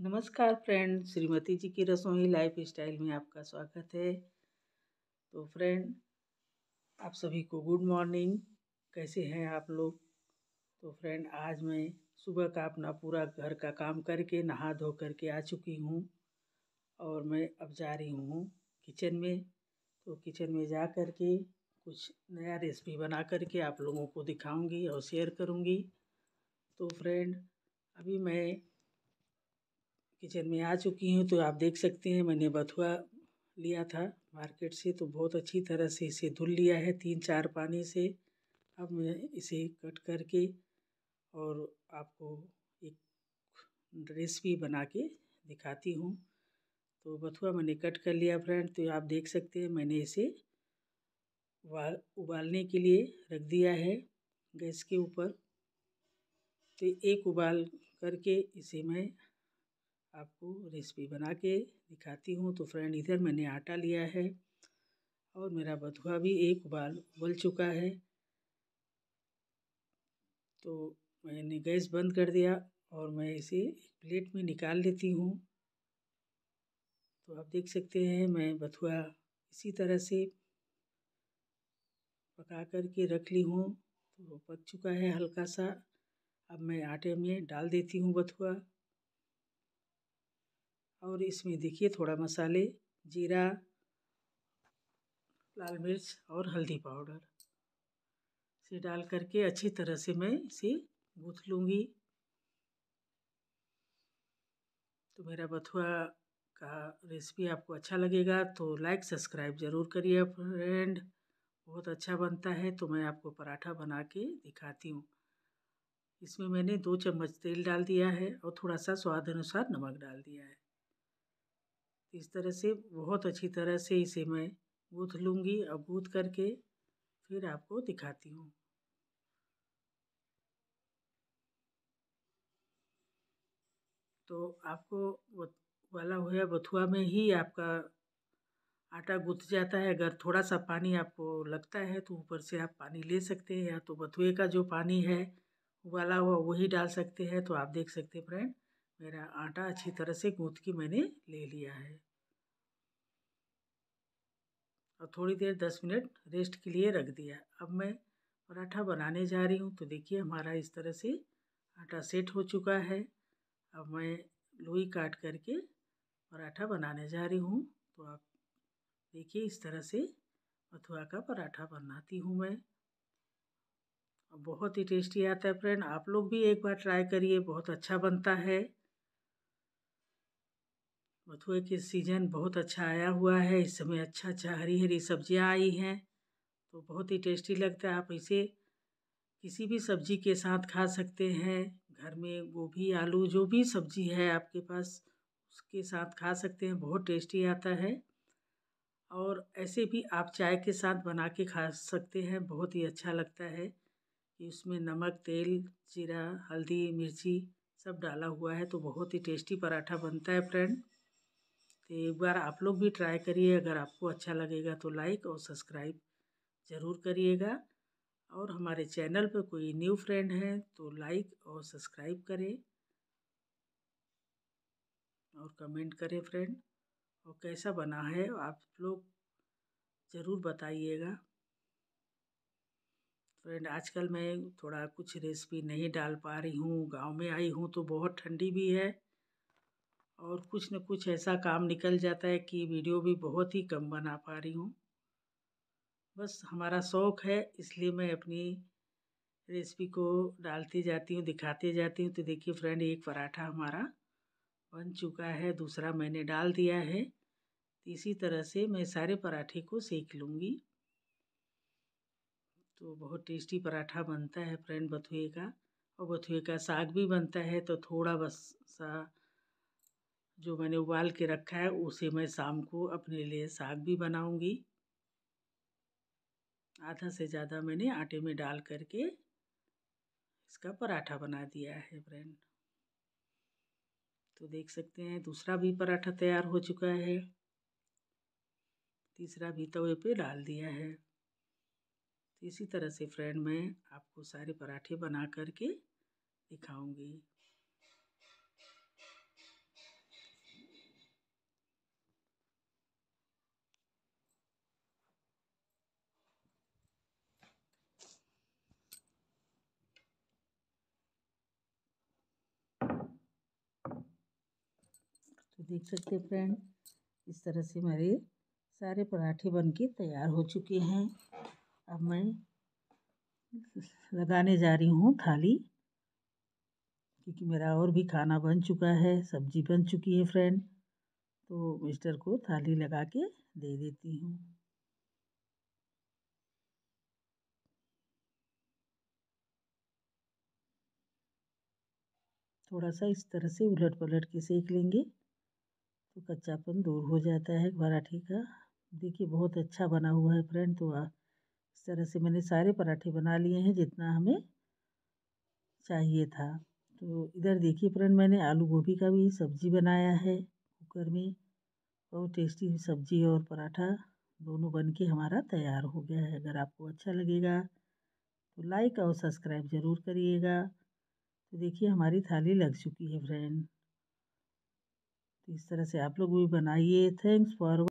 नमस्कार फ्रेंड श्रीमती जी की रसोई लाइफ स्टाइल में आपका स्वागत है तो फ्रेंड आप सभी को गुड मॉर्निंग कैसे हैं आप लोग तो फ्रेंड आज मैं सुबह का अपना पूरा घर का काम करके नहा धो करके आ चुकी हूँ और मैं अब जा रही हूँ किचन में तो किचन में जा कर के कुछ नया रेसिपी बना करके आप लोगों को दिखाऊंगी और शेयर करूंगी तो फ्रेंड अभी मैं किचन में आ चुकी हूँ तो आप देख सकते हैं मैंने बथुआ लिया था मार्केट से तो बहुत अच्छी तरह से इसे धुल लिया है तीन चार पानी से अब मैं इसे कट करके और आपको एक रेसिपी बना के दिखाती हूँ तो बथुआ मैंने कट कर लिया फ्रेंड तो आप देख सकते हैं मैंने इसे उबालने के लिए रख दिया है गैस के ऊपर तो एक उबाल करके इसे मैं आपको रेसिपी बना के दिखाती हूँ तो फ्रेंड इधर मैंने आटा लिया है और मेरा बथुआ भी एक बाल उबल चुका है तो मैंने गैस बंद कर दिया और मैं इसे एक प्लेट में निकाल लेती हूँ तो आप देख सकते हैं मैं बथुआ इसी तरह से पका कर के रख ली हूँ तो वो पक चुका है हल्का सा अब मैं आटे में डाल देती हूँ बथुआ और इसमें देखिए थोड़ा मसाले जीरा लाल मिर्च और हल्दी पाउडर से डाल करके अच्छी तरह से मैं इसे गूँथ लूँगी तो मेरा बथुआ का रेसिपी आपको अच्छा लगेगा तो लाइक सब्सक्राइब ज़रूर करिए फ्रेंड बहुत अच्छा बनता है तो मैं आपको पराठा बना के दिखाती हूँ इसमें मैंने दो चम्मच तेल डाल दिया है और थोड़ा सा स्वाद अनुसार नमक डाल दिया है इस तरह से बहुत अच्छी तरह से इसे मैं गूँथ लूँगी और गूँथ करके फिर आपको दिखाती हूँ तो आपको वाला हुआ बथुआ में ही आपका आटा गूथ जाता है अगर थोड़ा सा पानी आपको लगता है तो ऊपर से आप पानी ले सकते हैं या तो बथुए का जो पानी है उबाला हुआ वही डाल सकते हैं तो आप देख सकते हैं फ्रेंड मेरा आटा अच्छी तरह से गूँथ के मैंने ले लिया है और थोड़ी देर दस मिनट रेस्ट के लिए रख दिया अब मैं पराठा बनाने जा रही हूँ तो देखिए हमारा इस तरह से आटा सेट हो चुका है अब मैं लोई काट करके पराठा बनाने जा रही हूँ तो आप देखिए इस तरह से मथुआ का पराठा बनाती हूँ मैं बहुत ही टेस्टी आता है फ्रेंड आप लोग भी एक बार ट्राई करिए बहुत अच्छा बनता है बथुए के सीजन बहुत अच्छा आया हुआ है इस समय अच्छा अच्छा हरी हरी सब्जियाँ आई हैं तो बहुत ही टेस्टी लगता है आप इसे किसी भी सब्जी के साथ खा सकते हैं घर में गोभी आलू जो भी सब्जी है आपके पास उसके साथ खा सकते हैं बहुत टेस्टी आता है और ऐसे भी आप चाय के साथ बना के खा सकते हैं बहुत ही अच्छा लगता है कि उसमें नमक तेल जीरा हल्दी मिर्ची सब डाला हुआ है तो बहुत ही टेस्टी पराठा बनता है फ्रेंड तो एक बार आप लोग भी ट्राई करिए अगर आपको अच्छा लगेगा तो लाइक और सब्सक्राइब ज़रूर करिएगा और हमारे चैनल पर कोई न्यू फ्रेंड है तो लाइक और सब्सक्राइब करें और कमेंट करें फ्रेंड और कैसा बना है आप लोग ज़रूर बताइएगा फ्रेंड आजकल मैं थोड़ा कुछ रेसिपी नहीं डाल पा रही हूँ गांव में आई हूँ तो बहुत ठंडी भी है और कुछ न कुछ ऐसा काम निकल जाता है कि वीडियो भी बहुत ही कम बना पा रही हूँ बस हमारा शौक़ है इसलिए मैं अपनी रेसिपी को डालती जाती हूँ दिखाती जाती हूँ तो देखिए फ्रेंड एक पराठा हमारा बन चुका है दूसरा मैंने डाल दिया है इसी तरह से मैं सारे पराठे को सेक लूँगी तो बहुत टेस्टी पराठा बनता है फ्रेंड बथुए का और बथुए का साग भी बनता है तो थोड़ा बस सा जो मैंने उबाल के रखा है उसे मैं शाम को अपने लिए साग भी बनाऊंगी आधा से ज़्यादा मैंने आटे में डाल करके इसका पराठा बना दिया है फ्रेंड तो देख सकते हैं दूसरा भी पराठा तैयार हो चुका है तीसरा भी तवे पे डाल दिया है तो इसी तरह से फ्रेंड मैं आपको सारे पराठे बना करके दिखाऊंगी देख सकते हैं फ्रेंड इस तरह से हमारे सारे पराठे बन के तैयार हो चुके हैं अब मैं लगाने जा रही हूँ थाली क्योंकि मेरा और भी खाना बन चुका है सब्जी बन चुकी है फ्रेंड तो मिस्टर को थाली लगा के दे देती हूँ थोड़ा सा इस तरह से उलट पलट के सेक लेंगे तो कच्चापन दूर हो जाता है पराठे का देखिए बहुत अच्छा बना हुआ है फ्रेंड तो इस तरह से मैंने सारे पराठे बना लिए हैं जितना हमें चाहिए था तो इधर देखिए फ्रेंड मैंने आलू गोभी का भी सब्जी बनाया है कुकर में बहुत टेस्टी सब्जी और पराठा दोनों बन के हमारा तैयार हो गया है अगर आपको अच्छा लगेगा तो लाइक और सब्सक्राइब ज़रूर करिएगा तो देखिए हमारी थाली लग चुकी है फ्रेंड इस तरह से आप लोग भी बनाइए थैंक्स फॉर